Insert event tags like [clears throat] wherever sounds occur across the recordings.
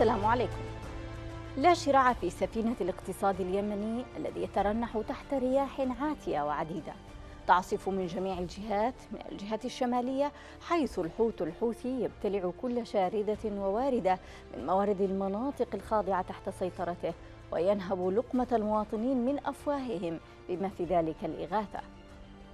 السلام عليكم لا شراع في سفينة الاقتصاد اليمني الذي يترنح تحت رياح عاتية وعديدة تعصف من جميع الجهات من الجهة الشمالية حيث الحوت الحوثي يبتلع كل شاردة وواردة من موارد المناطق الخاضعة تحت سيطرته وينهب لقمة المواطنين من أفواههم بما في ذلك الإغاثة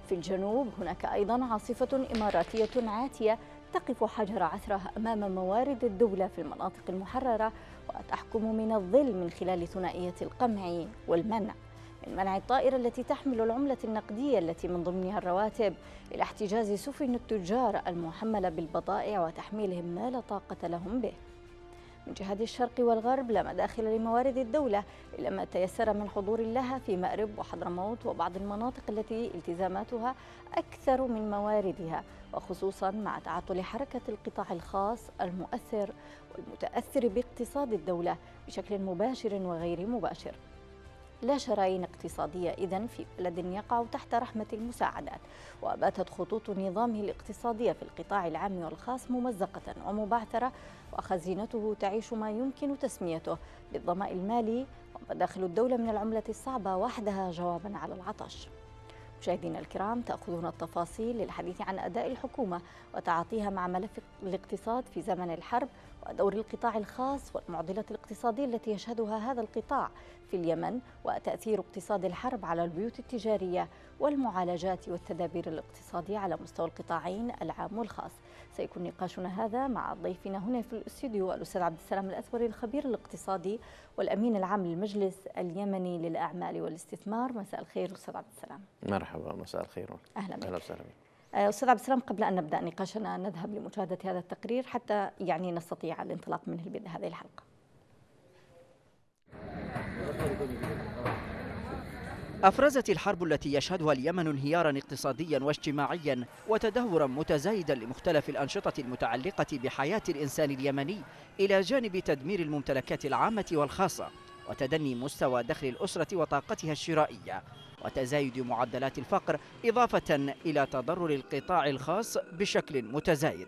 في الجنوب هناك أيضا عاصفة إماراتية عاتية تقف حجر عثرة أمام موارد الدولة في المناطق المحررة وتحكم من الظل من خلال ثنائية القمع والمنع من منع الطائرة التي تحمل العملة النقدية التي من ضمنها الرواتب إلى احتجاز سفن التجار المحملة بالبضائع وتحميلهم ما لا طاقة لهم به من جهات الشرق والغرب لا مداخل لموارد الدولة إلا ما تيسر من حضور لها في مأرب وحضرموت وبعض المناطق التي التزاماتها أكثر من مواردها وخصوصا مع تعطل حركة القطاع الخاص المؤثر والمتأثر باقتصاد الدولة بشكل مباشر وغير مباشر لا شرايين اقتصادية إذا في بلد يقع تحت رحمة المساعدات وباتت خطوط نظامه الاقتصادية في القطاع العام والخاص ممزقة ومبعثرة وخزينته تعيش ما يمكن تسميته بالضماء المالي ومداخل الدولة من العملة الصعبة وحدها جوابا على العطش مشاهدينا الكرام تأخذون التفاصيل للحديث عن أداء الحكومة وتعاطيها مع ملف الاقتصاد في زمن الحرب ودور القطاع الخاص والمعضلات الاقتصادية التي يشهدها هذا القطاع في اليمن وتأثير اقتصاد الحرب على البيوت التجارية والمعالجات والتدابير الاقتصادية على مستوى القطاعين العام والخاص سيكون نقاشنا هذا مع ضيفنا هنا في الاستوديو الأستاذ عبد السلام الأثوري الخبير الاقتصادي والأمين العام للمجلس اليمني للأعمال والاستثمار مساء الخير أستاذ عبد السلام مرحبا مساء الخير أهلا بك أهلا وسهلا آه، استاذ عبد السلام قبل ان نبدا نقاشنا نذهب لمشاهده هذا التقرير حتى يعني نستطيع الانطلاق منه بهذه الحلقه أفرزت الحرب التي يشهدها اليمن انهيارا اقتصاديا واجتماعيا وتدهورا متزايدا لمختلف الأنشطة المتعلقة بحياة الإنسان اليمني إلى جانب تدمير الممتلكات العامة والخاصة وتدني مستوى دخل الأسرة وطاقتها الشرائية وتزايد معدلات الفقر إضافة إلى تضرر القطاع الخاص بشكل متزايد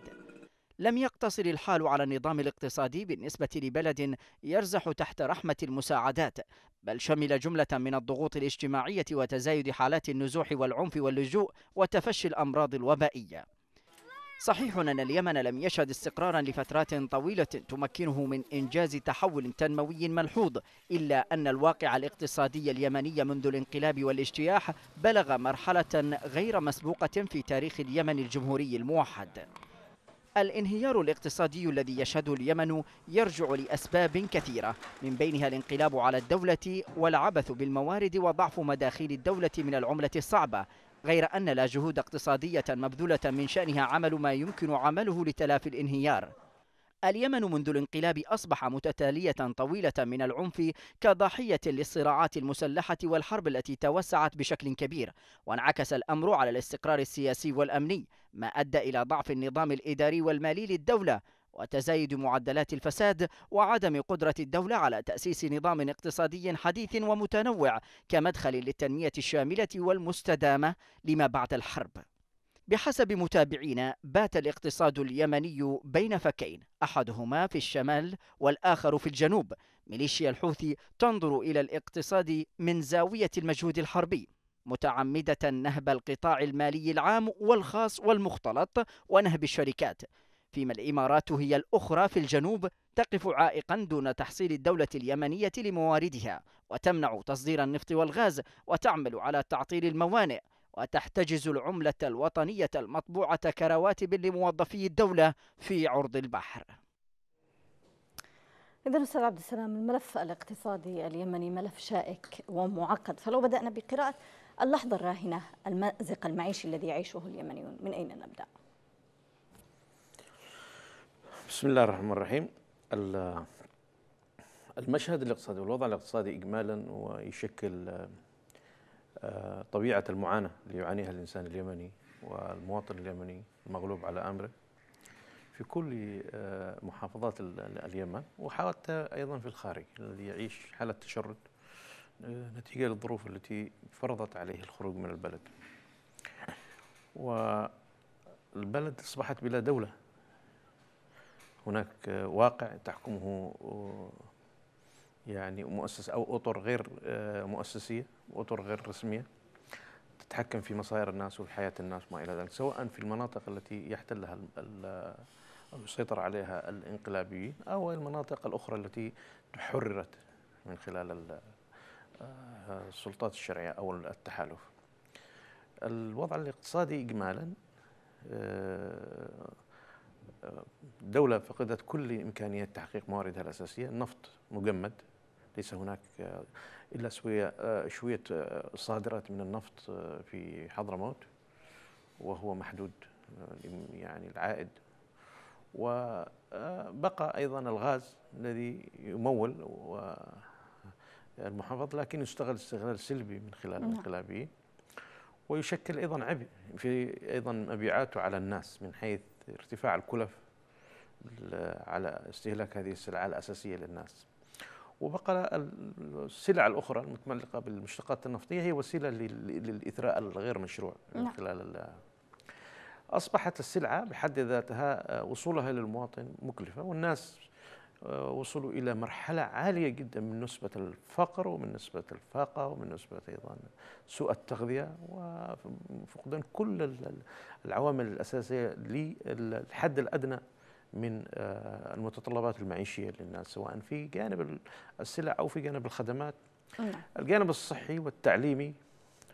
لم يقتصر الحال على النظام الاقتصادي بالنسبة لبلد يرزح تحت رحمة المساعدات بل شمل جملة من الضغوط الاجتماعية وتزايد حالات النزوح والعنف واللجوء وتفشي الأمراض الوبائية صحيح أن اليمن لم يشهد استقرارا لفترات طويلة تمكنه من إنجاز تحول تنموي ملحوظ إلا أن الواقع الاقتصادي اليمني منذ الانقلاب والاجتياح بلغ مرحلة غير مسبوقة في تاريخ اليمن الجمهوري الموحد الانهيار الاقتصادي الذي يشهد اليمن يرجع لأسباب كثيرة من بينها الانقلاب على الدولة والعبث بالموارد وضعف مداخيل الدولة من العملة الصعبة غير أن لا جهود اقتصادية مبذولة من شأنها عمل ما يمكن عمله لتلافي الانهيار اليمن منذ الانقلاب أصبح متتالية طويلة من العنف كضحية للصراعات المسلحة والحرب التي توسعت بشكل كبير وانعكس الأمر على الاستقرار السياسي والأمني ما أدى إلى ضعف النظام الإداري والمالي للدولة وتزايد معدلات الفساد وعدم قدرة الدولة على تأسيس نظام اقتصادي حديث ومتنوع كمدخل للتنمية الشاملة والمستدامة لما بعد الحرب بحسب متابعينا بات الاقتصاد اليمني بين فكين احدهما في الشمال والاخر في الجنوب ميليشيا الحوثي تنظر الى الاقتصاد من زاويه المجهود الحربي متعمده نهب القطاع المالي العام والخاص والمختلط ونهب الشركات فيما الامارات هي الاخرى في الجنوب تقف عائقا دون تحصيل الدوله اليمنيه لمواردها وتمنع تصدير النفط والغاز وتعمل على تعطيل الموانئ وتحتجز العملة الوطنية المطبوعة كرواتب لموظفي الدولة في عرض البحر إذا أستاذ عبد السلام الملف الاقتصادي اليمني ملف شائك ومعقد فلو بدأنا بقراءة اللحظة الراهنة المأزق المعيشي الذي يعيشه اليمنيون من أين نبدأ؟ بسم الله الرحمن الرحيم المشهد الاقتصادي والوضع الاقتصادي إجمالا ويشكل طبيعة المعاناة اللي يعانيها الإنسان اليمني والمواطن اليمني المغلوب على أمره في كل آه، محافظات اليمن وحتى أيضا في الخارج الذي يعيش حالة تشرد آه، نتيجة للظروف التي فرضت عليه الخروج من البلد والبلد أصبحت بلا دولة هناك آه، واقع تحكمه يعني مؤسس او اطر غير آه، مؤسسيه واطر غير رسميه تتحكم في مصائر الناس وفي حياه الناس وما الى ذلك سواء في المناطق التي يحتلها او يسيطر آه، عليها الانقلابيين او المناطق الاخرى التي حررت من خلال آه، السلطات الشرعيه او التحالف. الوضع الاقتصادي اجمالا دولة فقدت كل إمكانية تحقيق مواردها الأساسية النفط مجمد ليس هناك آه، الا شويه آه، شويه آه، صادرات من النفط في حضرموت وهو محدود يعني العائد وبقى ايضا الغاز الذي يمول المحافظ لكن يستغل استغلال سلبي من خلال نعم. الانقلابيين ويشكل ايضا عبء في ايضا مبيعاته على الناس من حيث ارتفاع الكلف على استهلاك هذه السلعه الاساسيه للناس. وبقى السلع الاخرى المتملقه بالمشتقات النفطيه هي وسيله للاثراء الغير مشروع نعم. من نعم. خلال اصبحت السلعه بحد ذاتها آه، وصولها للمواطن مكلفه والناس آه، وصلوا الى مرحله عاليه جدا من نسبه الفقر ومن نسبه الفاقه ومن نسبه ايضا سوء التغذيه وفقدان كل العوامل الاساسيه للحد الادنى من آه، المتطلبات المعيشية للناس سواء في جانب السلع أو في جانب الخدمات نعم. الجانب الصحي والتعليمي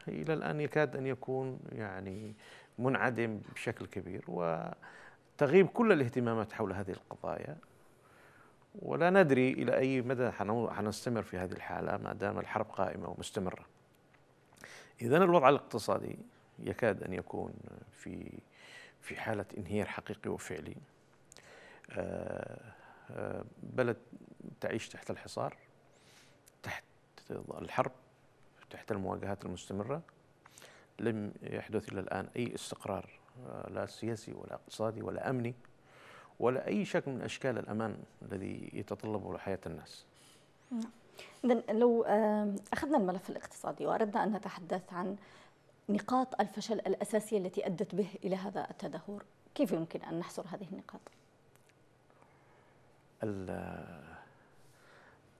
إلى الآن يكاد أن يكون يعني منعدم بشكل كبير وتغيب كل الاهتمامات حول هذه القضايا ولا ندري إلى أي مدى حنستمر في هذه الحالة ما دام الحرب قائمة ومستمرة إذا الوضع الاقتصادي يكاد أن يكون في في حالة انهيار حقيقي وفعلي آه، آه، بلد تعيش تحت الحصار تحت الحرب تحت المواجهات المستمرة لم يحدث إلى الآن أي استقرار آه، لا سياسي ولا اقتصادي ولا أمني ولا أي شكل من أشكال الأمان الذي يتطلبه حياة الناس نعم. إذا لو أخذنا الملف الاقتصادي وأردنا أن نتحدث عن نقاط الفشل الأساسية التي أدت به إلى هذا التدهور كيف يمكن أن نحصر هذه النقاط؟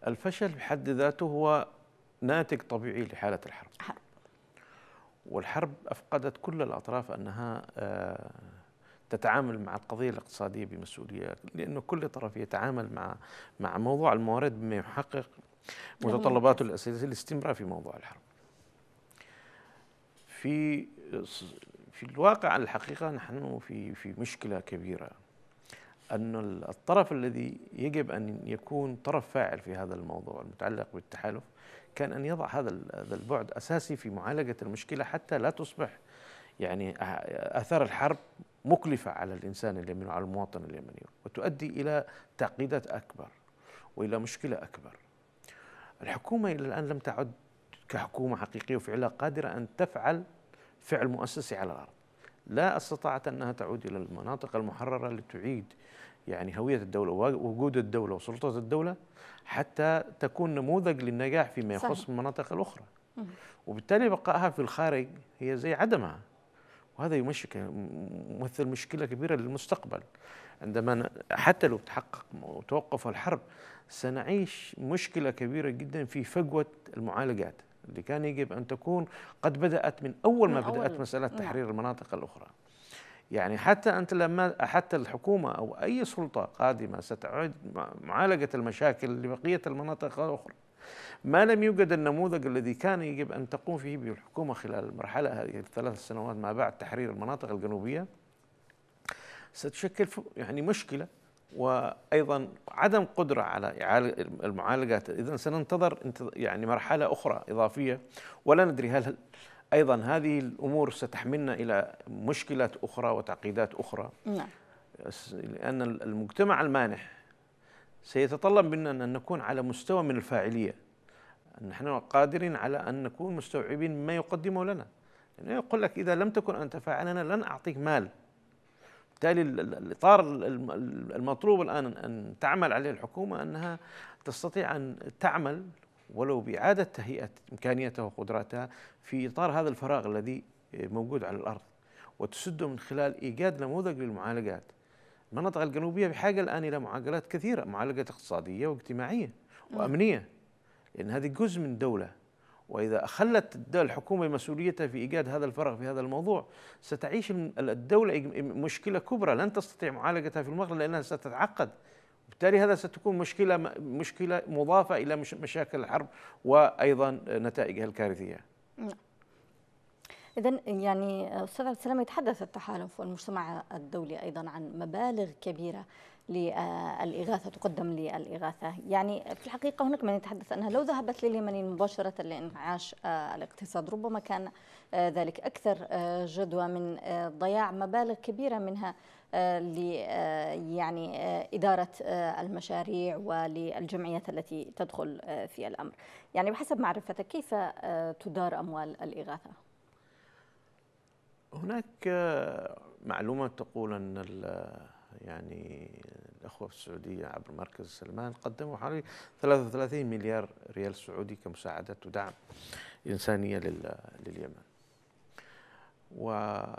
الفشل بحد ذاته هو ناتج طبيعي لحالة الحرب حرب. والحرب أفقدت كل الأطراف أنها آه، تتعامل مع القضية الاقتصادية بمسؤولية لأنه كل طرف يتعامل مع مع موضوع الموارد بما يحقق متطلباته الأساسية الاستمرار في موضوع الحرب في في الواقع الحقيقة نحن في في مشكلة كبيرة أن الطرف الذي يجب أن يكون طرف فاعل في هذا الموضوع المتعلق بالتحالف كان أن يضع هذا هذا البعد أساسي في معالجة المشكلة حتى لا تصبح يعني آثار الحرب مكلفة على الإنسان اليمني وعلى المواطن اليمني وتؤدي إلى تعقيدات أكبر وإلى مشكلة أكبر الحكومة إلى الآن لم تعد كحكومة حقيقية وفعلا قادرة أن تفعل فعل مؤسسي على الأرض لا استطاعت أنها تعود إلى المناطق المحررة لتعيد يعني هوية الدولة ووجود الدولة وسلطة الدولة حتى تكون نموذج للنجاح فيما يخص صحيح. المناطق الأخرى وبالتالي بقائها في الخارج هي زي عدمها وهذا يمشك يمثل مشكلة كبيرة للمستقبل عندما حتى لو تحقق وتوقف الحرب سنعيش مشكلة كبيرة جدا في فجوة المعالجات اللي كان يجب أن تكون قد بدأت من أول ما من أول بدأت مسألة تحرير المناطق الأخرى يعني حتى أنت لما حتى الحكومة أو أي سلطة قادمة ستعد معالجة المشاكل لبقية المناطق الأخرى ما لم يوجد النموذج الذي كان يجب أن تقوم فيه بالحكومة خلال المرحلة هذه الثلاث سنوات ما بعد تحرير المناطق الجنوبية ستشكل يعني مشكلة وايضا عدم قدره على المعالجات اذا سننتظر يعني مرحله اخرى اضافيه ولا ندري هل ايضا هذه الامور ستحملنا الى مشكلات اخرى وتعقيدات اخرى نعم. لان المجتمع المانح سيتطلب منا ان نكون على مستوى من الفاعليه نحن قادرين على ان نكون مستوعبين ما يقدمه لنا يعني يقول لك اذا لم تكن انت فاعلا لن اعطيك مال بالتالي الاطار المطلوب الان ان تعمل عليه الحكومه انها تستطيع ان تعمل ولو بإعادة تهيئة إمكانيته وقدراتها في إطار هذا الفراغ الذي موجود على الأرض وتسده من خلال إيجاد نموذج للمعالجات المناطق الجنوبية بحاجة الآن إلى معالجات كثيرة معالجة اقتصادية واجتماعية وأمنية لأن هذه جزء من دولة وإذا أخلت الحكومة مسؤوليتها في إيجاد هذا الفرق في هذا الموضوع ستعيش الدولة مشكلة كبرى لن تستطيع معالجتها في المغرب لأنها ستتعقد بالتالي هذا ستكون مشكلة مشكلة مضافة إلى مشاكل الحرب وأيضا نتائجها الكارثية إذا يعني أستاذ عبد السلام يتحدث التحالف والمجتمع الدولي أيضا عن مبالغ كبيرة للإغاثة تقدم للإغاثة يعني في الحقيقة هناك من يتحدث أنها لو ذهبت لليمن مباشرة لإنعاش آه، الاقتصاد ربما كان آه، ذلك أكثر آه، جدوى من آه، ضياع مبالغ كبيرة منها يعني إدارة المشاريع وللجمعيات التي تدخل في الأمر يعني بحسب معرفتك كيف تدار أموال الإغاثة؟ هناك معلومة تقول أن يعني الأخوة في السعودية عبر مركز سلمان قدموا حوالي 33 مليار ريال سعودي كمساعدات ودعم إنسانية لليمن وطبعا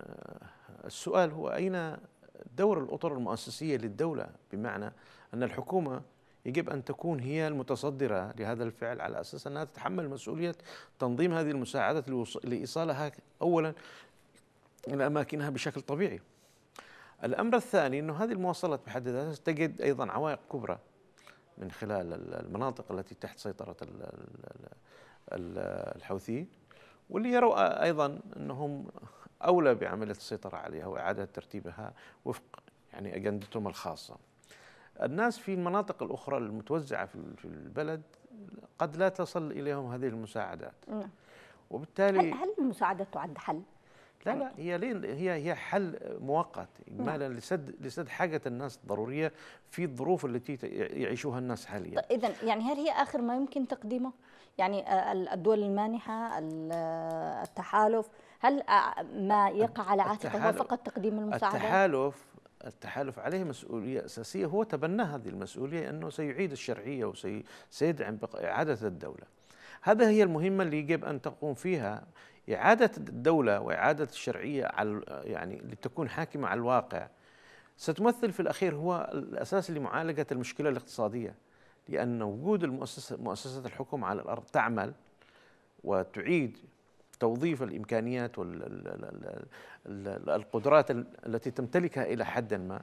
آه، السؤال هو أين دور الأطر المؤسسية للدولة بمعنى أن الحكومة يجب أن تكون هي المتصدرة لهذا الفعل على أساس أنها تتحمل مسؤولية تنظيم هذه المساعدات لإيصالها أولا إلى أماكنها بشكل طبيعي الأمر الثاني أنه هذه المواصلات بحد ذاتها تجد أيضا عوائق كبرى من خلال المناطق التي تحت سيطرة الحوثيين واللي يروا ايضا انهم اولى بعمليه السيطره عليها واعاده ترتيبها وفق يعني اجندتهم الخاصه. الناس في المناطق الاخرى المتوزعه في البلد قد لا تصل اليهم هذه المساعدات. نعم. وبالتالي هل, هل المساعدات تعد حل؟ لا لا هي لين هي هي حل مؤقت اجمالا نعم. لسد لسد حاجه الناس الضروريه في الظروف التي يعيشوها الناس حاليا طيب، اذا يعني هل هي اخر ما يمكن تقديمه يعني الدول المانحه التحالف هل ما يقع على عاتقه هو فقط تقديم المساعدات التحالف التحالف عليه مسؤولية أساسية هو تبنى هذه المسؤولية أنه سيعيد الشرعية وسيدعم إعادة الدولة هذا هي المهمة اللي يجب أن تقوم فيها إعادة الدولة وإعادة الشرعية على يعني لتكون حاكمة على الواقع ستمثل في الأخير هو الأساس لمعالجة المشكلة الاقتصادية لأن وجود المؤسسة مؤسسة الحكم على الأرض تعمل وتعيد توظيف الإمكانيات والقدرات التي تمتلكها إلى حد ما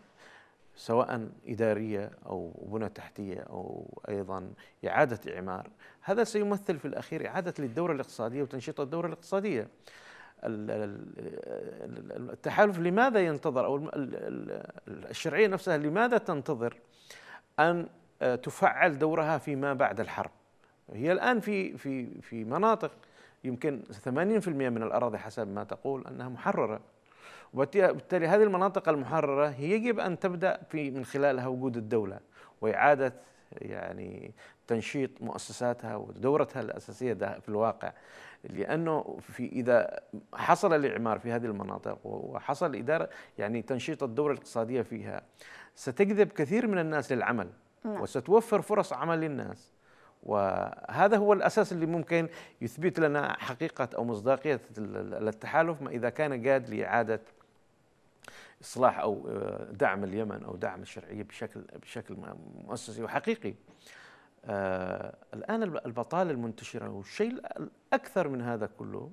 سواء إدارية أو بنى تحتية أو أيضا إعادة إعمار هذا سيمثل في الأخير إعادة للدورة الاقتصادية وتنشيط الدورة الاقتصادية التحالف لماذا ينتظر أو الشرعية نفسها لماذا تنتظر أن آه، تفعل دورها فيما بعد الحرب هي الآن في في في مناطق يمكن 80% من الأراضي حسب ما تقول أنها محررة وبالتالي هذه المناطق المحررة يجب أن تبدأ في من خلالها وجود الدولة وإعادة يعني تنشيط مؤسساتها ودورتها الأساسية في الواقع لأنه في إذا حصل الإعمار في هذه المناطق وحصل إدارة يعني تنشيط الدورة الاقتصادية فيها ستجذب كثير من الناس للعمل نعم. وستوفر فرص عمل للناس وهذا هو الأساس اللي ممكن يثبت لنا حقيقة أو مصداقية التحالف إذا كان جاد لإعادة اصلاح او آه، دعم اليمن او دعم الشرعيه بشكل بشكل مؤسسي وحقيقي. آه، الان البطاله المنتشره والشيء الاكثر من هذا كله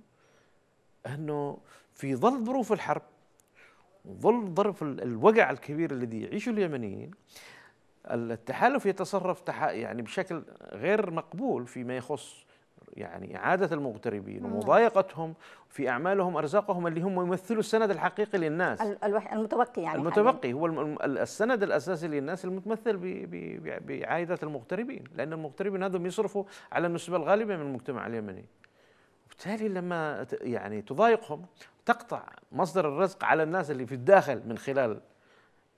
انه في ظل ظروف الحرب وظل ظرف الوقع الكبير الذي يعيشه اليمنيين التحالف يتصرف يعني بشكل غير مقبول فيما يخص يعني إعادة المغتربين نعم. ومضايقتهم في أعمالهم أرزاقهم اللي هم يمثلوا السند الحقيقي للناس المتبقي يعني المتبقي هو السند الأساسي للناس المتمثل بعائدات المغتربين لأن المغتربين هذم يصرفوا على النسبة الغالبة من المجتمع اليمني وبالتالي لما يعني تضايقهم تقطع مصدر الرزق على الناس اللي في الداخل من خلال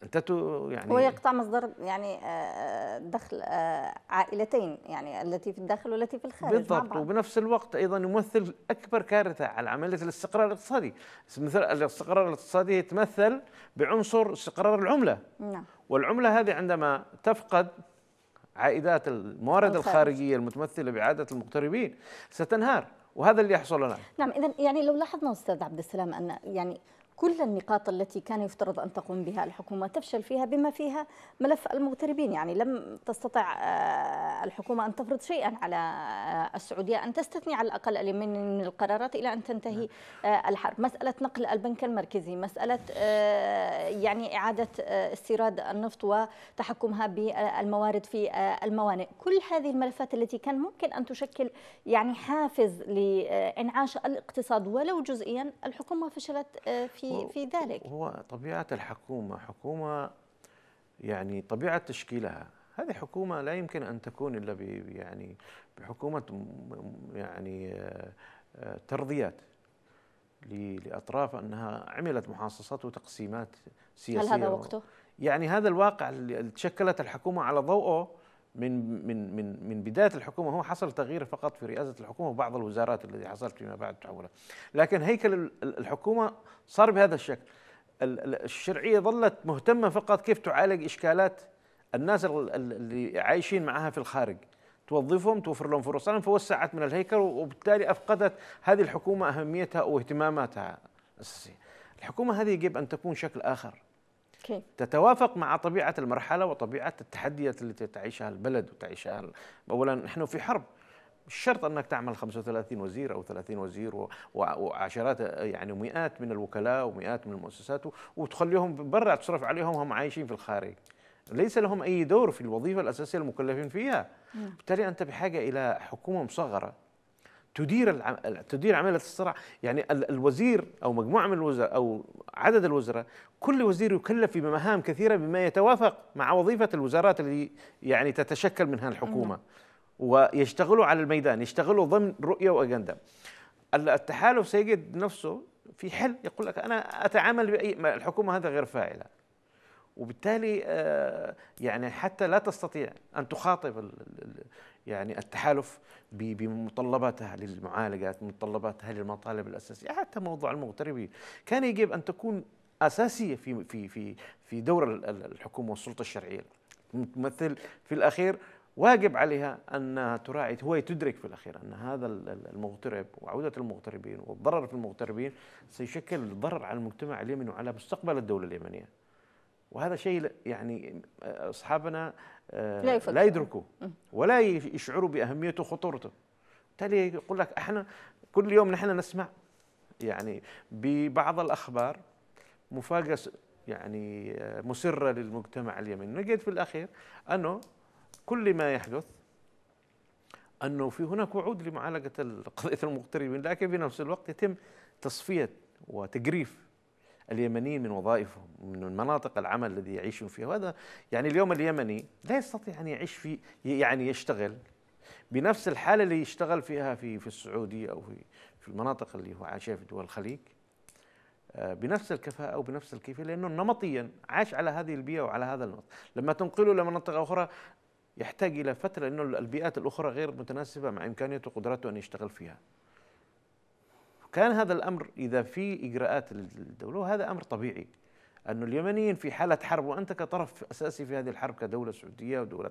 انت يعني هو يقطع مصدر يعني آه، آه، دخل آه، عائلتين يعني التي في الداخل والتي في الخارج بالضبط وبنفس الوقت ايضا يمثل اكبر كارثه على عمليه الاستقرار الاقتصادي مثل الاستقرار الاقتصادي يتمثل بعنصر استقرار العمله نعم والعمله هذه عندما تفقد عائدات الموارد الخارج. الخارجيه المتمثله بعاده المغتربين ستنهار وهذا اللي يحصل الان نعم اذا يعني لو لاحظنا استاذ عبد السلام ان يعني كل النقاط التي كان يفترض أن تقوم بها الحكومة تفشل فيها بما فيها ملف المغتربين يعني لم تستطع آه، الحكومة أن تفرض شيئا على آه، السعودية أن تستثني على الأقل من القرارات إلى أن تنتهي نعم. آه، الحرب مسألة نقل البنك المركزي مسألة يعني إعادة استيراد النفط وتحكمها بالموارد في الموانئ كل هذه الملفات التي كان ممكن أن تشكل يعني حافز لإنعاش الاقتصاد ولو جزئيا الحكومة فشلت في في في ذلك هو طبيعه الحكومه حكومه يعني طبيعه تشكيلها هذه حكومه لا يمكن ان تكون الا يعني بحكومه يعني آه، آه، ترضيات لاطراف انها عملت محاصصات وتقسيمات سياسيه هل هذا وقته؟ يعني هذا الواقع اللي تشكلت الحكومه على ضوءه من من من من بدايه الحكومه هو حصل تغيير فقط في رئاسه الحكومه وبعض الوزارات التي حصلت فيما بعد تحولها، لكن هيكل الحكومه صار بهذا الشكل. الشرعيه ظلت مهتمه فقط كيف تعالج اشكالات الناس اللي عايشين معها في الخارج، توظفهم توفر لهم فرص فوسعت من الهيكل وبالتالي افقدت هذه الحكومه اهميتها واهتماماتها الاساسيه. الحكومه هذه يجب ان تكون شكل اخر. أوكي. تتوافق مع طبيعة المرحلة وطبيعة التحديات التي تعيشها البلد وتعيشها أولا نحن في حرب مش شرط انك تعمل 35 وزير او 30 وزير وعشرات يعني مئات من الوكلاء ومئات من المؤسسات وتخليهم برا تصرف عليهم وهم عايشين في الخارج ليس لهم اي دور في الوظيفه الاساسيه المكلفين فيها بالتالي انت بحاجه الى حكومه مصغره تدير تدير عمليه الصراع يعني الوزير او مجموعه من الوزراء او عدد الوزراء كل وزير يكلف بمهام كثيره بما يتوافق مع وظيفه الوزارات اللي يعني تتشكل منها الحكومه ويشتغلوا على الميدان يشتغلوا ضمن رؤيه واجنده التحالف سيجد نفسه في حل يقول لك انا اتعامل باي الحكومه هذا غير فاعله وبالتالي آه، يعني حتى لا تستطيع ان تخاطب يعني التحالف بمتطلباتها للمعالجات متطلباتها للمطالب الاساسيه حتى موضوع المغتربين كان يجب ان تكون اساسيه في في في في دور الحكومه والسلطه الشرعيه تمثل في الاخير واجب عليها أن تراعي هو تدرك في الأخير أن هذا المغترب وعودة المغتربين والضرر في المغتربين سيشكل ضرر على المجتمع اليمني وعلى مستقبل الدولة اليمنية وهذا شيء يعني آه، اصحابنا آه، لا, لا يدركوه ولا يشعروا باهميته وخطورته بالتالي يقول لك احنا كل يوم نحن نسمع يعني ببعض الاخبار مفاجاه يعني آه، مسره للمجتمع اليمني نجد في الاخير انه كل ما يحدث انه في هناك وعود لمعالجه قضيه المغتربين لكن في نفس الوقت يتم تصفيه وتجريف اليمنيين من وظائفهم من مناطق العمل الذي يعيشون فيها وهذا يعني اليوم اليمني لا يستطيع أن يعيش في يعني يشتغل بنفس الحالة اللي يشتغل فيها في في السعودية أو في في المناطق اللي هو عايشها في دول الخليج آه، بنفس الكفاءة وبنفس الكيفية لأنه نمطيا عاش على هذه البيئة وعلى هذا النمط لما تنقله لمنطقة أخرى يحتاج إلى فترة لأنه البيئات الأخرى غير متناسبة مع إمكانيته وقدرته أن يشتغل فيها كان هذا الامر اذا في اجراءات للدوله وهذا امر طبيعي أن اليمنيين في حالة حرب وأنت كطرف أساسي في هذه الحرب كدولة سعودية ودولة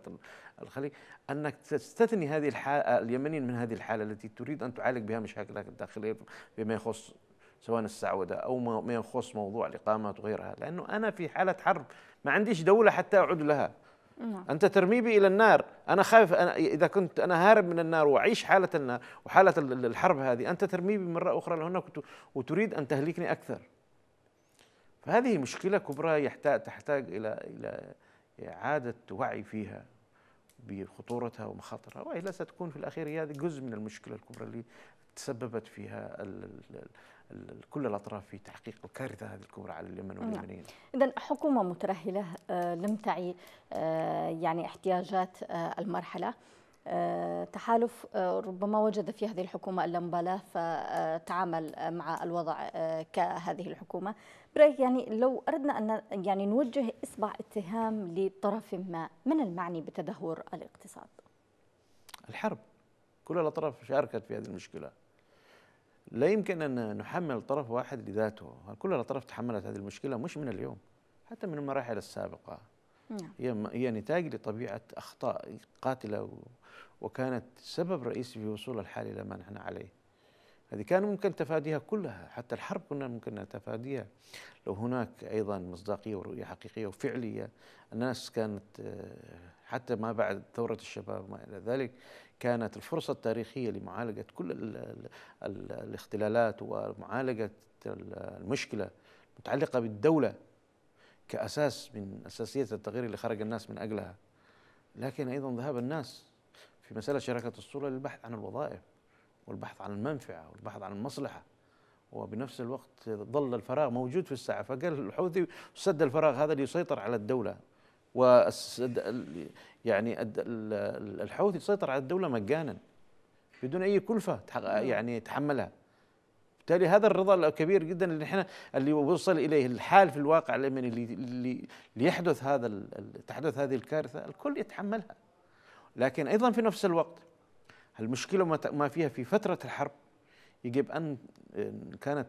الخليج أنك تستثني هذه الحالة اليمنيين من هذه الحالة التي تريد أن تعالج بها مشاكلك الداخلية فيما يخص سواء السعودة أو ما يخص موضوع الإقامات وغيرها لأنه أنا في حالة حرب ما عنديش دولة حتى أعود لها نعم. أنت ترمي بي إلى النار أنا خايف أنا إذا كنت أنا هارب من النار وأعيش حالة النار وحالة الحرب هذه أنت ترمي بي مرة أخرى لهناك وتريد أن تهلكني أكثر فهذه مشكلة كبرى يحتاج تحتاج إلى إلى إعادة وعي فيها بخطورتها ومخاطرها وإلا ستكون في الأخير هي هذه جزء من المشكلة الكبرى اللي تسببت فيها كل الاطراف في تحقيق الكارثه هذه الكبرى على اليمن نعم. واليمنيين. اذا حكومه مترهله آه، لم تعي آه، يعني احتياجات آه، المرحله تحالف ربما وجد في هذه الحكومة اللامبالاة فتعامل مع الوضع كهذه الحكومة برأيك يعني لو أردنا أن يعني نوجه إصبع اتهام لطرف ما من المعني بتدهور الاقتصاد؟ الحرب كل الأطراف شاركت في هذه المشكلة لا يمكن أن نحمل طرف واحد لذاته كل الأطراف تحملت هذه المشكلة مش من اليوم حتى من المراحل السابقة نعم. هي نتاج لطبيعة أخطاء قاتلة وكانت سبب رئيسي في وصول الحال إلى ما نحن عليه هذه كان ممكن تفاديها كلها حتى الحرب كنا ممكن نتفاديها لو هناك أيضا مصداقية ورؤية حقيقية وفعلية الناس كانت آه، حتى ما بعد ثورة الشباب وما إلى ذلك كانت الفرصة التاريخية لمعالجة كل الـ الـ الاختلالات ومعالجة المشكلة المتعلقة بالدولة كأساس من أساسيات التغيير اللي خرج الناس من أجلها لكن أيضا ذهاب الناس في مسألة شراكة الصورة للبحث عن الوظائف والبحث عن المنفعة والبحث عن المصلحة وبنفس الوقت ظل الفراغ موجود في الساعة فقال الحوثي سد الفراغ هذا ليسيطر على الدولة و يعني الحوثي سيطر على الدوله مجانا بدون اي كلفه نعم. يعني تحملها بالتالي هذا الرضا الكبير جدا اللي احنا اللي وصل اليه الحال في الواقع اليمني اللي اللي ليحدث هذا تحدث هذه الكارثه الكل يتحملها لكن ايضا في نفس الوقت المشكله ما فيها في فتره الحرب يجب ان كانت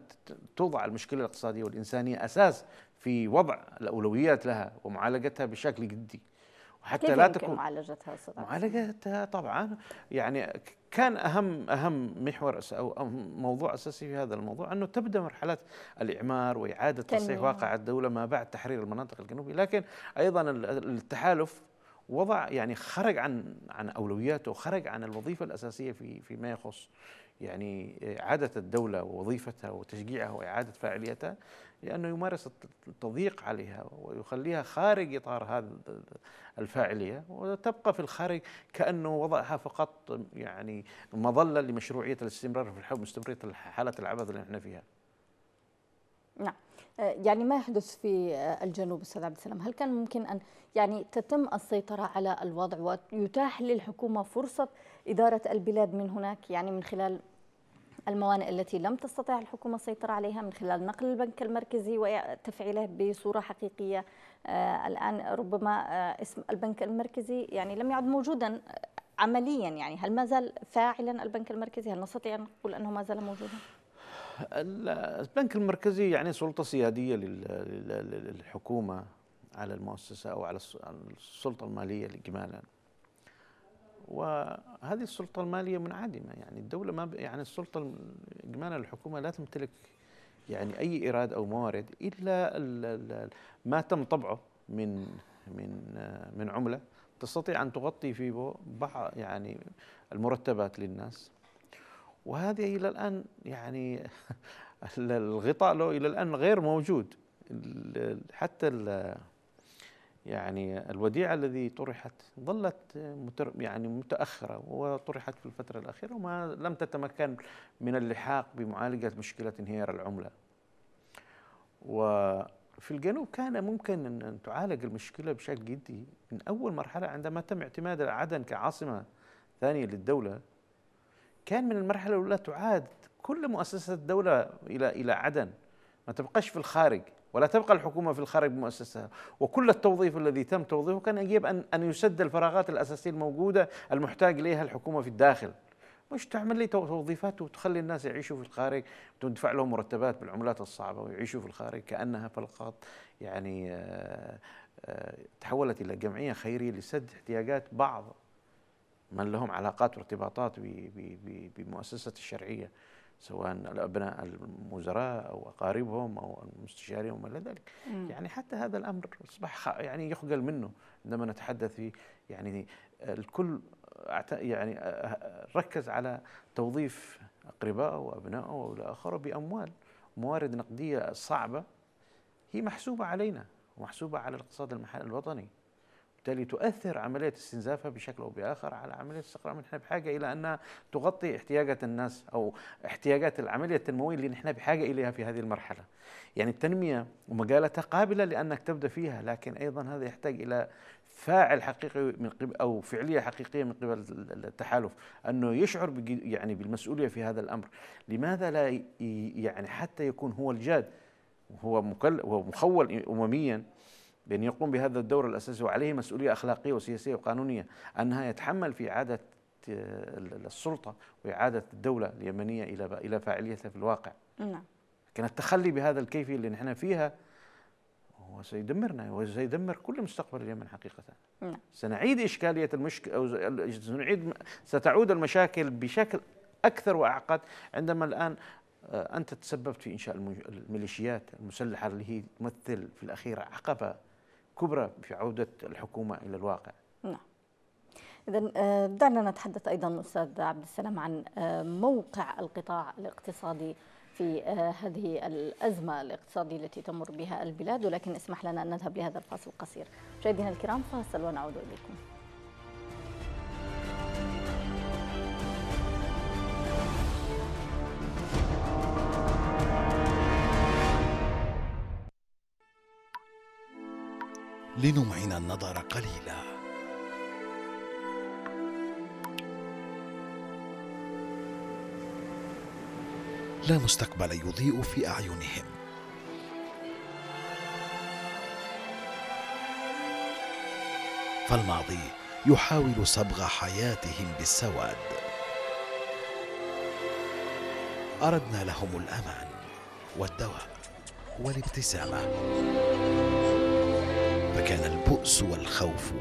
توضع المشكله الاقتصاديه والانسانيه اساس في وضع الاولويات لها ومعالجتها بشكل جدي وحتى لا تكون معالجتها صدق معالجتها طبعا يعني كان اهم اهم محور او موضوع اساسي في هذا الموضوع انه تبدا مرحله الاعمار واعاده تصحيح واقع الدوله ما بعد تحرير المناطق الجنوبيه لكن ايضا التحالف وضع يعني خرج عن عن اولوياته خرج عن الوظيفه الاساسيه في فيما يخص يعني إعادة الدولة ووظيفتها وتشجيعها وإعادة فاعليتها لأنه يمارس التضييق عليها ويخليها خارج إطار هذا الفاعلية وتبقى في الخارج كأنه وضعها فقط يعني مظلة لمشروعية الاستمرار في الحب مستمرية حالة العبث اللي احنا فيها نعم يعني ما يحدث في الجنوب استاذ عبد السلام هل كان ممكن ان يعني تتم السيطره على الوضع ويتاح للحكومه فرصه اداره البلاد من هناك يعني من خلال الموانئ التي لم تستطع الحكومه السيطره عليها من خلال نقل البنك المركزي وتفعيله بصوره حقيقيه آه، الان ربما آه، اسم البنك المركزي يعني لم يعد موجودا آه، عمليا يعني هل ما زال فاعلا البنك المركزي هل نستطيع ان نقول انه ما زال موجودا البنك المركزي يعني سلطه سياديه للحكومه على المؤسسه او على السلطه الماليه اجمالا وهذه السلطه الماليه منعدمه يعني الدوله ما يعني السلطه اجمالا الحكومه لا تمتلك يعني اي ايراد او موارد الا ما تم طبعه من من من عمله تستطيع ان تغطي في بعض يعني المرتبات للناس وهذه الى الان يعني [laughs] الغطاء له الى الان غير موجود حتى يعني الوديعة الذي طرحت ظلت يعني متأخرة وطرحت في الفترة الأخيرة وما لم تتمكن من اللحاق بمعالجة مشكلة انهيار العملة وفي الجنوب كان ممكن أن تعالج المشكلة بشكل جدي من أول مرحلة عندما تم اعتماد عدن كعاصمة ثانية للدولة كان من المرحلة الأولى تعاد كل مؤسسة الدولة إلى إلى عدن ما تبقاش في الخارج ولا تبقى الحكومة في الخارج بمؤسسها وكل التوظيف الذي تم توظيفه كان يجب أن أن يسد الفراغات الأساسية الموجودة المحتاج إليها الحكومة في الداخل مش تعمل لي توظيفات وتخلي الناس يعيشوا في الخارج تدفع لهم مرتبات بالعملات الصعبة ويعيشوا في الخارج كأنها فلقات يعني آه، آه، تحولت إلى جمعية خيرية لسد احتياجات بعض من لهم علاقات وارتباطات بمؤسسة الشرعية سواء الأبناء الوزراء أو أقاربهم أو المستشارين وما إلى ذلك مم. يعني حتى هذا الأمر أصبح يعني يخجل منه عندما نتحدث في يعني الكل يعني ركز على توظيف أقربائه وأبنائه وإلى آخره بأموال موارد نقدية صعبة هي محسوبة علينا ومحسوبة على الاقتصاد المحلي الوطني وبالتالي تؤثر عملية استنزافها بشكل أو بآخر على عملية استقرار نحن بحاجة إلى أنها تغطي احتياجات الناس أو احتياجات العملية التنموية اللي نحن بحاجة إليها في هذه المرحلة يعني التنمية ومجالتها قابلة لأنك تبدأ فيها لكن أيضا هذا يحتاج إلى فاعل حقيقي من قبل او فعليه حقيقيه من قبل التحالف انه يشعر يعني بالمسؤوليه في هذا الامر لماذا لا يعني حتى يكون هو الجاد وهو مكل ومخول امميا بأن يقوم بهذا الدور الأساسي وعليه مسؤولية أخلاقية وسياسية وقانونية أنها يتحمل في إعادة السلطة وإعادة الدولة اليمنية إلى إلى فاعليتها في الواقع نعم لكن التخلي بهذا الكيفية اللي نحن فيها هو سيدمرنا وسيدمر كل مستقبل اليمن حقيقة نعم. سنعيد إشكالية المشكلة أو سنعيد ستعود المشاكل بشكل أكثر وأعقد عندما الآن آه، أنت تسببت في إنشاء الميليشيات المسلحة اللي هي تمثل في الأخير عقبة كبرى في عودة الحكومة إلى الواقع نعم إذا آه، دعنا نتحدث أيضا أستاذ عبد السلام عن آه، موقع القطاع الاقتصادي في آه، هذه الأزمة الاقتصادية التي تمر بها البلاد ولكن اسمح لنا أن نذهب لهذا الفاصل القصير مشاهدينا الكرام فاصل ونعود إليكم لنمعن النظر قليلا لا مستقبل يضيء في اعينهم فالماضي يحاول صبغ حياتهم بالسواد اردنا لهم الامان والدواء والابتسامه فكان البؤس والخوف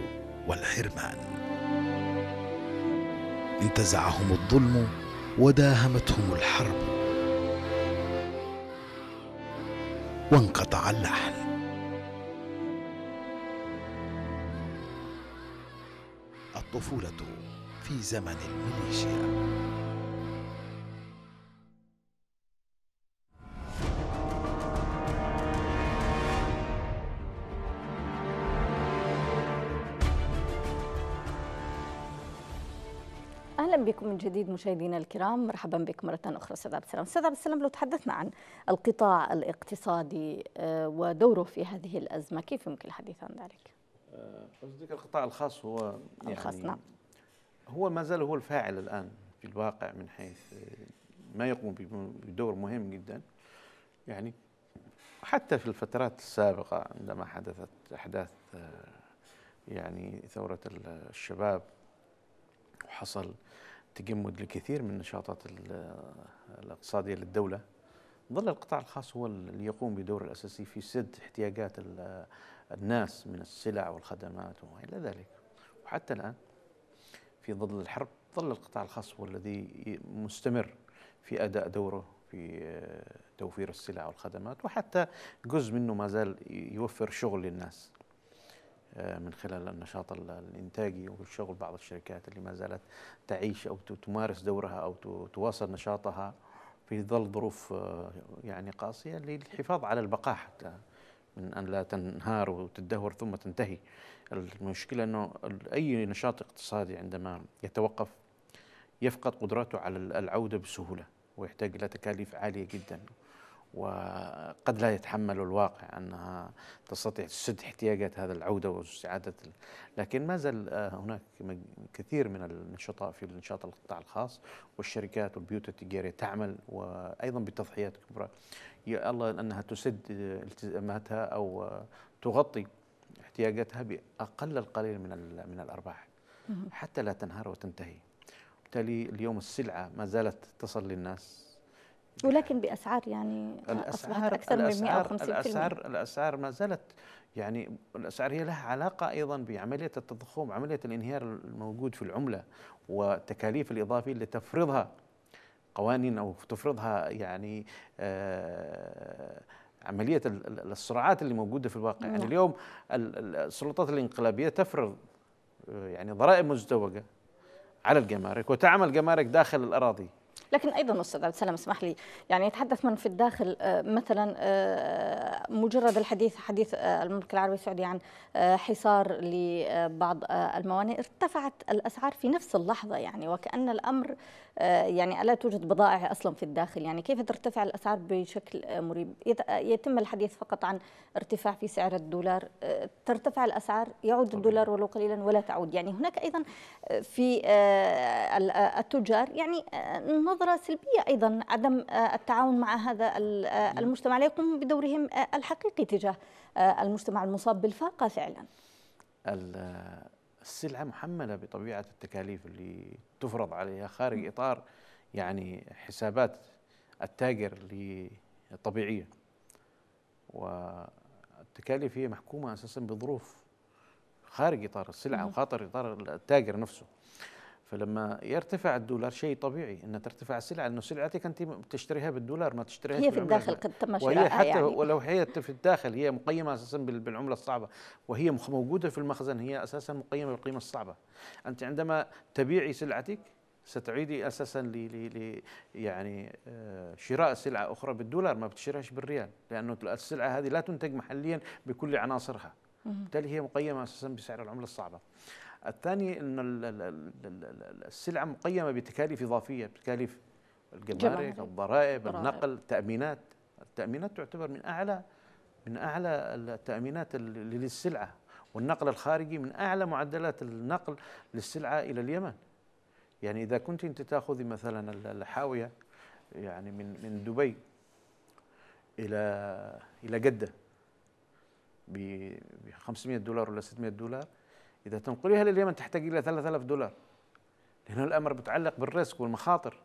والحرمان انتزعهم الظلم وداهمتهم الحرب وانقطع اللحن الطفوله في زمن الميليشيا بكم من جديد مشاهدينا الكرام مرحبا بك مرة أخرى استاذ عبد السلام استاذ عبد السلام لو تحدثنا عن القطاع الاقتصادي آه، ودوره في هذه الأزمة كيف يمكن الحديث عن ذلك؟ قصدك آه، القطاع الخاص هو يعني الخاص نعم هو ما زال هو الفاعل الآن في الواقع من حيث آه، ما يقوم بدور مهم جدا يعني حتى في الفترات السابقة عندما حدثت أحداث يعني ثورة الشباب وحصل تجمد لكثير من النشاطات الاقتصادية للدولة ظل القطاع الخاص هو اللي يقوم بدور الأساسي في سد احتياجات الناس من السلع والخدمات وما إلى ذلك وحتى الآن في ظل الحرب ظل القطاع الخاص هو الذي مستمر في أداء دوره في توفير السلع والخدمات وحتى جزء منه ما زال يوفر شغل للناس آه، من خلال النشاط الإنتاجي والشغل بعض الشركات اللي ما زالت تعيش أو تمارس دورها أو تواصل نشاطها في ظل ظروف آه، يعني قاسية للحفاظ على البقاء حتى من أن لا تنهار وتدهور ثم تنتهي المشكلة أنه أي نشاط اقتصادي عندما يتوقف يفقد قدرته على العودة بسهولة ويحتاج إلى تكاليف عالية جدا وقد لا يتحمل الواقع أنها تستطيع تسد احتياجات هذا العودة واستعادة لكن ما زال آه، هناك كثير من النشطاء في نشاط القطاع الخاص والشركات والبيوت التجارية تعمل وأيضا بتضحيات كبرى يا الله أنها تسد التزاماتها أو تغطي احتياجاتها بأقل القليل من من الأرباح حتى لا تنهار وتنتهي بالتالي اليوم السلعة ما زالت تصل للناس ولكن باسعار يعني الاسعار اكثر من 150% الاسعار الاسعار ما زالت يعني الاسعار هي لها علاقه ايضا بعمليه التضخم عمليه الانهيار الموجود في العمله والتكاليف الاضافيه اللي تفرضها قوانين او تفرضها يعني آه، عمليه الصراعات اللي موجوده في الواقع يعني نعم. اليوم السلطات الانقلابيه تفرض آه، يعني ضرائب مزدوجه على الجمارك وتعمل جمارك داخل الاراضي لكن ايضا استاذ عبد السلام اسمح لي يعني يتحدث من في الداخل آه، مثلا آه، مجرد الحديث حديث آه، المملكه العربيه السعوديه عن حصار لبعض الموانئ ارتفعت الاسعار في نفس اللحظه يعني وكان الامر آه، يعني ألا توجد بضائع أصلا في الداخل يعني كيف ترتفع الأسعار بشكل مريب يتم الحديث فقط عن ارتفاع في سعر الدولار آه، ترتفع الأسعار يعود الدولار ولو قليلا ولا تعود يعني هناك أيضا في آه، التجار يعني نظرة سلبية أيضا عدم التعاون مع هذا نعم. المجتمع لا يقوم بدورهم الحقيقي تجاه المجتمع المصاب بالفاقة فعلا السلعه محمله بطبيعه التكاليف اللي تفرض عليها خارج اطار يعني حسابات التاجر اللي الطبيعيه والتكاليف هي محكومه اساسا بظروف خارج اطار السلعه وخاطر اطار التاجر نفسه فلما يرتفع الدولار شيء طبيعي ان ترتفع السلع لانه سلعتك انت بتشتريها بالدولار ما تشتريها هي في الداخل قد تم شرائها وهي حتى يعني. ولو هي في الداخل هي مقيمه اساسا بالعمله الصعبه وهي موجوده في المخزن هي اساسا مقيمه بالقيمه الصعبه انت عندما تبيعي سلعتك ستعيدي اساسا ل يعني آه، شراء سلعه اخرى بالدولار ما بتشتريهاش بالريال لانه السلعه هذه لا تنتج محليا بكل عناصرها بالتالي هي مقيمه اساسا بسعر العمله الصعبه الثاني ان السلعه مقيمه بتكاليف اضافيه بتكاليف الجمارك الضرائب النقل التامينات التامينات تعتبر من اعلى من اعلى التامينات للسلعه والنقل الخارجي من اعلى معدلات النقل للسلعه الى اليمن يعني اذا كنت انت تاخذي مثلا الحاويه يعني من من دبي الى الى جده ب 500 دولار ولا 600 دولار إذا تنقليها لليمن تحتاج إلى 3000 دولار لأن الأمر متعلق بالريسك والمخاطر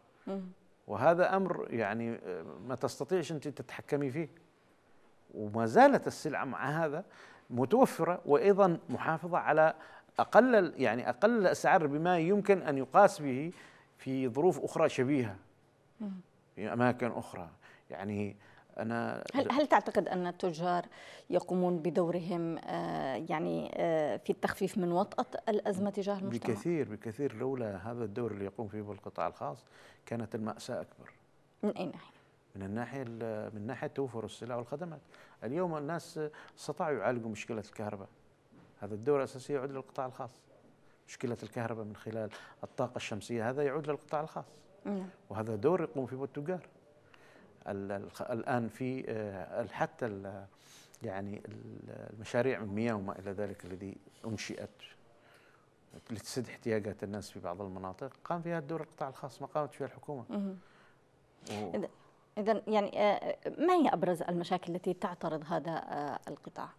وهذا أمر يعني آه، ما تستطيعش أنت تتحكمي فيه وما زالت السلعة مع هذا متوفرة وأيضا محافظة على أقل يعني أقل الأسعار بما يمكن أن يقاس به في ظروف أخرى شبيهة في أماكن أخرى يعني انا هل هل تعتقد ان التجار يقومون بدورهم آه، يعني آه، في التخفيف من وطأة الازمه تجاه المجتمع؟ بكثير بكثير لولا هذا الدور اللي يقوم فيه القطاع الخاص كانت المأساة اكبر. من اي ناحيه؟ من الناحيه من ناحيه توفر السلع والخدمات. اليوم الناس استطاعوا يعالجوا مشكله الكهرباء. هذا الدور الاساسي يعود للقطاع الخاص. مشكله الكهرباء من خلال الطاقه الشمسيه هذا يعود للقطاع الخاص. نعم. وهذا دور يقوم فيه التجار. الان في آه، حتى يعني المشاريع المياه وما الى ذلك الذي انشئت لتسد احتياجات الناس في بعض المناطق قام فيها الدور القطاع الخاص ما قامت فيها الحكومه اذا اذا يعني آه، ما هي ابرز المشاكل التي تعترض هذا آه، القطاع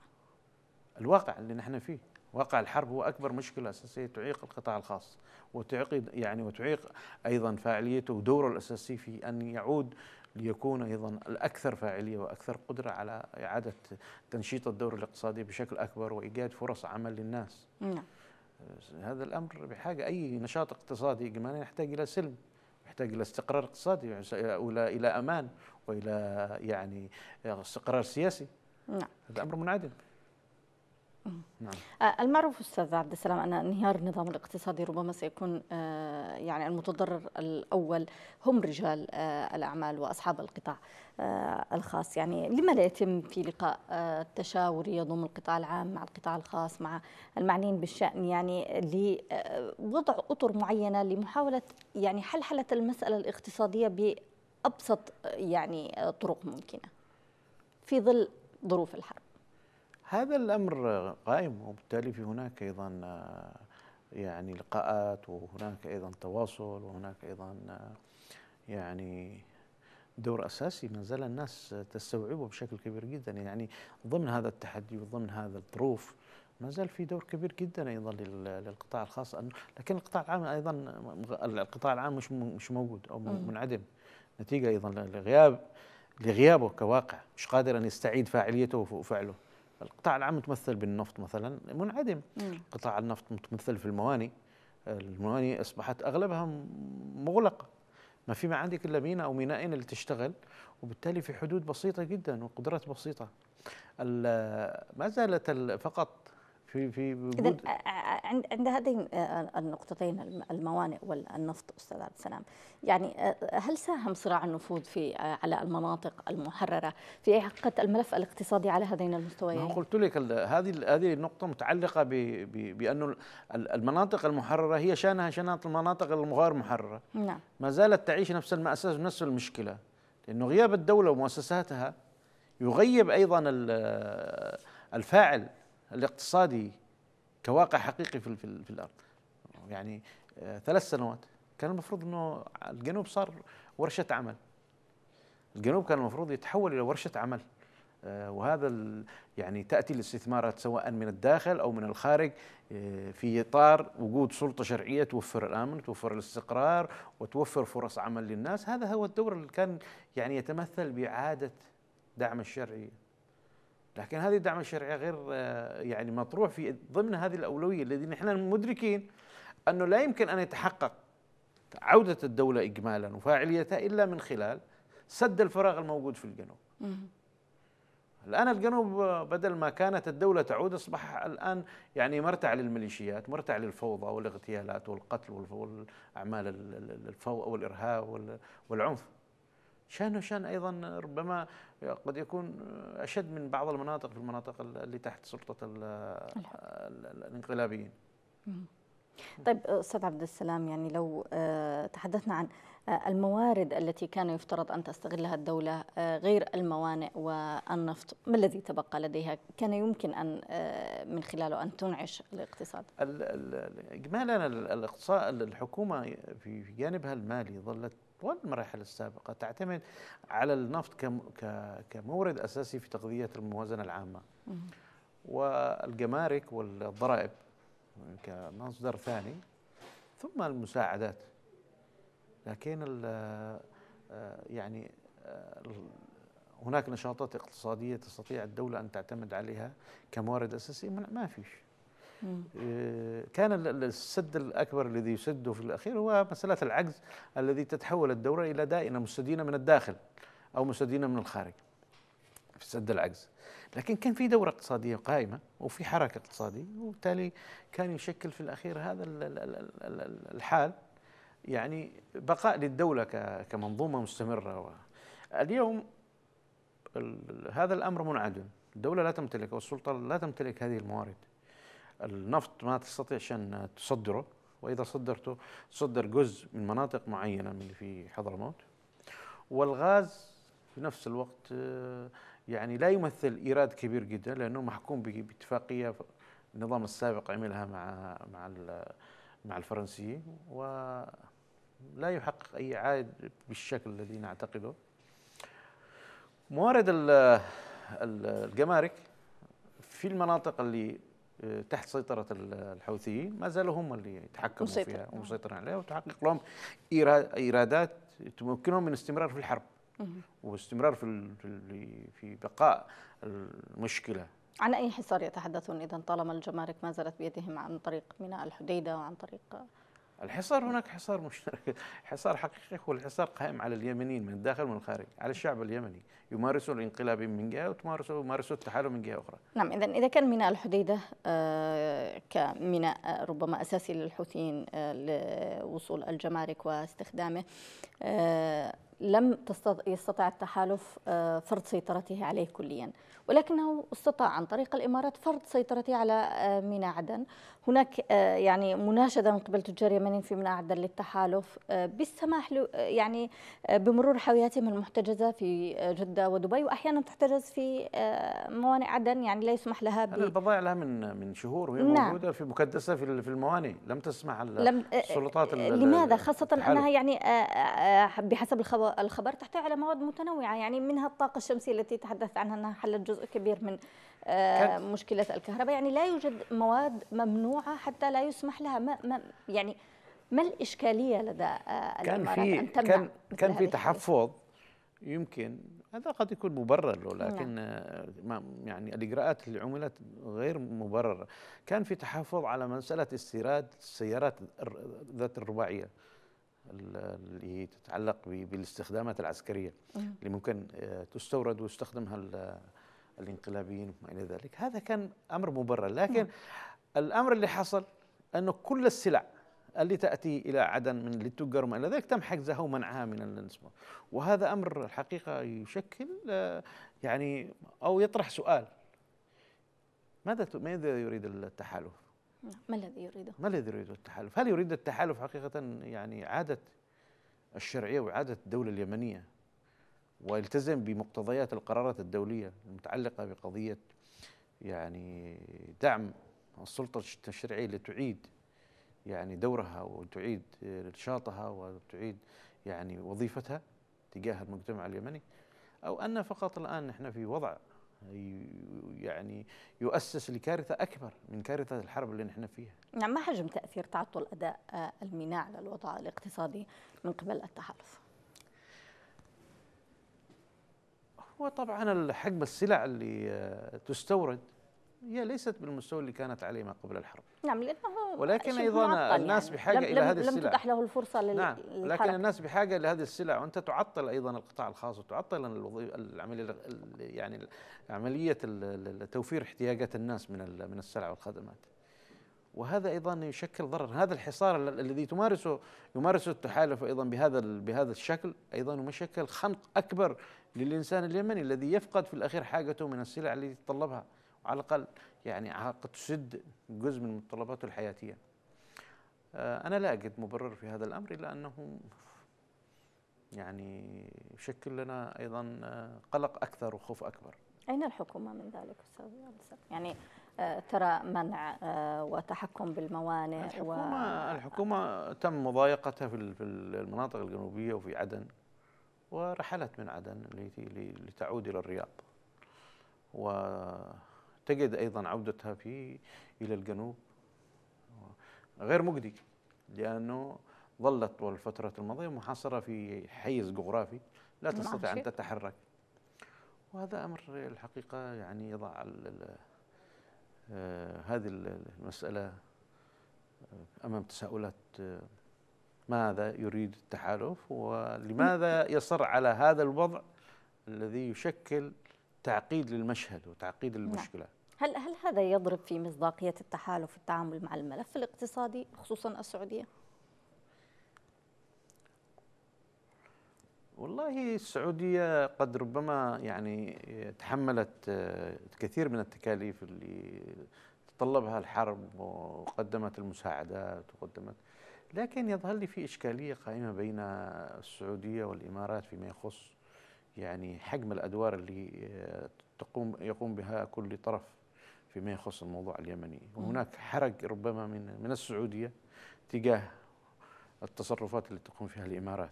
الواقع اللي نحن فيه واقع الحرب هو اكبر مشكله اساسيه تعيق القطاع الخاص وتعيق يعني وتعيق ايضا فاعليته ودوره الاساسي في ان يعود ليكون ايضا الاكثر فاعليه واكثر قدره على اعاده تنشيط الدور الاقتصادي بشكل اكبر وايجاد فرص عمل للناس. نعم. هذا الامر بحاجه اي نشاط اقتصادي اجمالا يحتاج الى سلم، يحتاج الى استقرار اقتصادي يعني والى الى امان والى يعني استقرار سياسي. نعم. هذا امر منعدم. نعم. آه، المعروف استاذ عبد السلام ان انهيار النظام الاقتصادي ربما سيكون آه، يعني المتضرر الاول هم رجال آه، الاعمال واصحاب القطاع الخاص يعني لما لا يتم في لقاء تشاوري يضم القطاع العام مع القطاع الخاص مع المعنيين بالشان يعني لوضع اطر معينه لمحاوله يعني حلحله المساله الاقتصاديه بابسط يعني طرق ممكنه في ظل ظروف الحرب هذا الامر قائم وبالتالي في هناك ايضا آه، يعني لقاءات وهناك ايضا تواصل وهناك ايضا آه، يعني دور اساسي ما زال الناس تستوعبه بشكل كبير جدا يعني ضمن هذا التحدي وضمن هذا الظروف ما زال في دور كبير جدا ايضا للقطاع الخاص لكن القطاع العام ايضا القطاع العام مش مش موجود او منعدم نتيجه ايضا لغياب لغيابه كواقع مش قادر ان يستعيد فاعليته وفعله القطاع العام متمثل بالنفط مثلا منعدم مم. قطاع النفط متمثل في الموانئ الموانئ أصبحت أغلبها مغلقة ما في ما عندك إلا ميناء أو مينائين اللي تشتغل وبالتالي في حدود بسيطة جدا وقدرات بسيطة ما زالت فقط في في عند عند هذه النقطتين الموانئ والنفط استاذ عبد السلام يعني هل ساهم صراع النفوذ في على المناطق المحرره في حقيقه الملف الاقتصادي على هذين المستويين؟ قلت لك هذه هذه النقطه متعلقه بانه المناطق المحرره هي شانها شانات المناطق الغير محرره نعم ما زالت تعيش نفس المأساة ونفس المشكله لانه غياب الدوله ومؤسساتها يغيب ايضا الفاعل الاقتصادي كواقع حقيقي في, في, في الارض يعني آه، ثلاث سنوات كان المفروض انه الجنوب صار ورشه عمل الجنوب كان المفروض يتحول الى ورشه عمل آه، وهذا يعني تاتي الاستثمارات سواء من الداخل او من الخارج آه، في اطار وجود سلطه شرعيه توفر الامن توفر الاستقرار وتوفر فرص عمل للناس هذا هو الدور اللي كان يعني يتمثل باعاده دعم الشرعيه لكن هذه الدعم الشرعي غير آه، يعني مطروح في ضمن هذه الاولويه الذي نحن مدركين انه لا يمكن ان يتحقق عوده الدوله اجمالا وفاعليتها الا من خلال سد الفراغ الموجود في الجنوب. الان الجنوب آه، بدل ما كانت الدوله تعود اصبح الان يعني مرتع للميليشيات، مرتع للفوضى والاغتيالات والقتل والاعمال الفوضى والارهاب والعنف. شأنه شأن أيضا ربما قد يكون أشد من بعض المناطق في المناطق اللي تحت سلطة الانقلابيين طيب أستاذ عبد السلام يعني لو آه، تحدثنا عن آه، الموارد التي كان يفترض أن تستغلها الدولة آه، غير الموانئ والنفط ما الذي تبقى لديها كان يمكن أن من خلاله أن تنعش الاقتصاد إجمالا الاقتصاد الحكومة في جانبها المالي ظلت والمراحل السابقة تعتمد على النفط كمورد أساسي في تغذية الموازنة العامة والجمارك والضرائب كمصدر ثاني ثم المساعدات لكن آه، يعني آه، هناك نشاطات اقتصادية تستطيع الدولة أن تعتمد عليها كمورد أساسي ما فيش آه، كان السد الأكبر الذي يسده في الأخير هو مسألة العجز الذي تتحول الدورة إلى دائنة مستدينة من الداخل أو مستدينة من الخارج في سد العجز لكن كان في دورة اقتصادية قائمة وفي حركة اقتصادية وبالتالي كان يشكل في الأخير هذا الحال يعني بقاء للدولة كمنظومة مستمرة اليوم هذا الأمر منعدم الدولة لا تمتلك والسلطة لا تمتلك هذه الموارد النفط ما تستطيعش أن تصدره وإذا صدرته تصدر جزء من مناطق معينة من اللي في حضرموت والغاز في نفس الوقت آه، يعني لا يمثل ايراد كبير جدا لانه محكوم باتفاقيه النظام السابق عملها مع مع مع الفرنسيين ولا يحقق اي عائد بالشكل الذي نعتقده. موارد الجمارك في المناطق اللي تحت سيطرة الحوثيين ما زالوا هم اللي يتحكموا مسيطر. فيها نعم. ومسيطرين عليها وتحقق لهم إيرادات تمكنهم من الاستمرار في الحرب واستمرار في في بقاء المشكلة عن أي حصار يتحدثون إذا طالما الجمارك ما زالت بيدهم عن طريق ميناء الحديدة وعن طريق الحصار هناك حصار مشترك [laughs] حصار حقيقي هو الحصار قائم على اليمنيين من الداخل ومن الخارج على الشعب اليمني يمارسون الانقلاب من جهه وتمارسوا يمارسوا التحالف من جهه اخرى نعم اذا اذا كان ميناء الحديده آه، كميناء آه، ربما اساسي للحوثيين آه، لوصول الجمارك واستخدامه لم يستطع التحالف آه، فرض سيطرته عليه كليا ولكنه استطاع عن طريق الإمارات فرض سيطرته على آه، ميناء عدن هناك آه، يعني مناشدة من قبل تجار يمنيين في ميناء عدن للتحالف بالسماح يعني بمرور حاوياتهم المحتجزة في جدة ودبي وأحيانا تحتجز في موانئ عدن يعني لا يسمح لها ب... البضائع لها من من شهور وهي نعم. موجودة في مكدسة في الموانئ لم تسمح لم السلطات لماذا خاصة التحالف. أنها يعني بحسب الخبر الخبر تحتوي على مواد متنوعة يعني منها الطاقة الشمسية التي تحدثت عنها أنها حلت جزء كبير من آه، مشكلة الكهرباء يعني لا يوجد مواد ممنوعة حتى لا يسمح لها ما ما يعني ما الإشكالية لدى آه، كان في كان, كان في تحفظ يمكن هذا قد يكون مبرر له لكن نعم. آه، يعني الاجراءات اللي عملت غير مبرره كان في تحفظ على مساله استيراد السيارات ذات الرباعيه اللي تتعلق بالاستخدامات العسكريه اللي ممكن آه، تستورد ويستخدمها الانقلابيين وما الى ذلك، هذا كان امر مبرر، لكن الامر اللي حصل انه كل السلع اللي تاتي الى عدن من للتجار وما الى ذلك تم حجزها ومنعها من النسبه، وهذا امر الحقيقه يشكل آه، يعني او يطرح سؤال ماذا ماذا يريد التحالف؟ ما الذي يريده؟ ما الذي يريده التحالف؟ هل يريد التحالف حقيقة يعني إعادة الشرعية وإعادة الدولة اليمنية ويلتزم بمقتضيات القرارات الدولية المتعلقة بقضية يعني دعم السلطة الشرعية لتعيد يعني دورها وتعيد نشاطها وتعيد يعني وظيفتها تجاه المجتمع اليمني أو أن فقط الآن نحن في وضع يعني يؤسس لكارثه اكبر من كارثه الحرب اللي نحن فيها. نعم ما حجم تاثير تعطل اداء الميناء على الوضع الاقتصادي من قبل التحالف؟ هو طبعا حجم السلع اللي تستورد هي ليست بالمستوى اللي كانت عليه ما قبل الحرب نعم لأنه ولكن أيضا يعني. الناس يعني بحاجة لم إلى لم هذه السلع لم تتح له الفرصة نعم، لل... نعم لكن الناس بحاجة إلى هذه السلع وأنت تعطل أيضا القطاع الخاص وتعطل العملية يعني عملية توفير احتياجات الناس من من السلع والخدمات وهذا ايضا يشكل ضرر هذا الحصار الذي تمارسه يمارسه التحالف ايضا بهذا بهذا الشكل ايضا مشكل خنق اكبر للانسان اليمني الذي يفقد في الاخير حاجته من السلع التي يتطلبها على الأقل يعني قد تسد جزء من متطلباته الحياتية آه، أنا لا أجد مبرر في هذا الأمر إلا أنه يعني يشكل لنا أيضا آه، قلق أكثر وخوف أكبر أين الحكومة من ذلك أستاذ يعني آه، ترى منع وتحكم بالموانئ الحكومة, و... الحكومة تم مضايقتها في المناطق الجنوبية وفي عدن ورحلت من عدن لتعود إلى الرياض و تجد أيضا عودتها في إلى الجنوب غير مجدي لأنه ظلت طول الفترة الماضية محاصرة في حيز جغرافي لا نعم، تستطيع أن تتحرك وهذا أمر الحقيقة يعني يضع آه، هذه المسألة آه، أمام تساؤلات آه، ماذا يريد التحالف ولماذا يصر على هذا الوضع الذي يشكل تعقيد للمشهد وتعقيد نعم. المشكله هل هل هذا يضرب في مصداقيه التحالف في التعامل مع الملف الاقتصادي خصوصا السعوديه؟ والله السعودية قد ربما يعني تحملت آه، كثير من التكاليف اللي تطلبها الحرب وقدمت المساعدات وقدمت لكن يظهر لي في إشكالية قائمة بين السعودية والإمارات فيما يخص يعني حجم الأدوار اللي آه، تقوم يقوم بها كل طرف فيما يخص الموضوع اليمني وهناك حرج ربما من من السعوديه تجاه التصرفات اللي تقوم فيها الامارات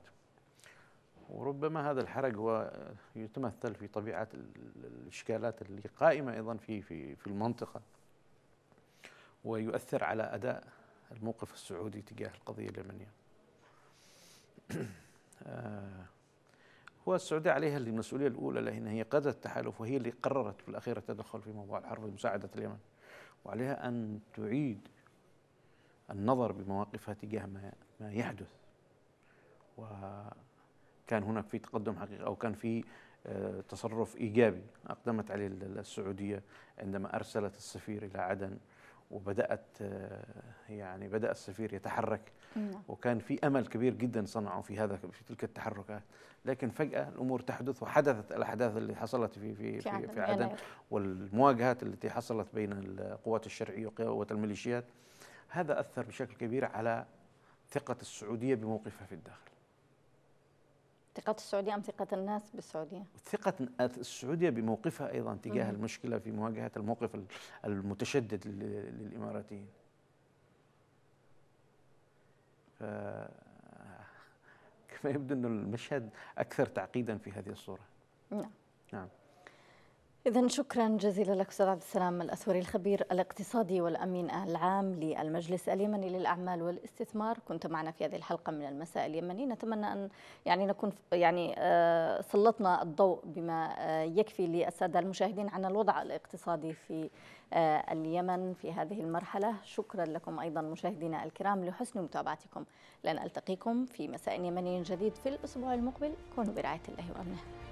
وربما هذا الحرج هو يتمثل في طبيعه الاشكالات اللي قائمه ايضا في في في المنطقه ويؤثر على اداء الموقف السعودي تجاه القضيه اليمنيه [clears throat] آه والسعودية عليها المسؤولية الأولى لأن هي قادت التحالف وهي اللي قررت في الأخير التدخل في موضوع الحرب لمساعده اليمن وعليها أن تعيد النظر بمواقفها تجاه ما, ما يحدث وكان هناك في تقدم حقيقي أو كان في آه، تصرف إيجابي أقدمت عليه السعودية عندما أرسلت السفير إلى عدن وبدات آه، يعني بدا السفير يتحرك نعم. وكان في امل كبير جدا صنعه في هذا في تلك التحركات لكن فجاه الامور تحدث وحدثت الاحداث اللي حصلت في في في, في عدن والمواجهات التي حصلت بين القوات الشرعيه وقوات الميليشيات هذا اثر بشكل كبير على ثقه السعوديه بموقفها في الداخل ثقة السعودية أم ثقة الناس بالسعودية؟ ثقة السعودية بموقفها أيضا تجاه مم. المشكلة في مواجهة الموقف المتشدد للإماراتيين ف... كما يبدو أن المشهد أكثر تعقيدا في هذه الصورة نعم نعم إذا شكرا جزيلا لك أستاذ عبد السلام الأسوري الخبير الاقتصادي والأمين العام للمجلس اليمني للأعمال والاستثمار كنت معنا في هذه الحلقة من المساء اليمني نتمنى أن يعني نكون يعني آه، سلطنا الضوء بما آه، يكفي للسادة المشاهدين عن الوضع الاقتصادي في آه، اليمن في هذه المرحلة شكرا لكم أيضا مشاهدينا الكرام لحسن متابعتكم لن ألتقيكم في مساء يمني جديد في الأسبوع المقبل كونوا برعاية الله وأمنه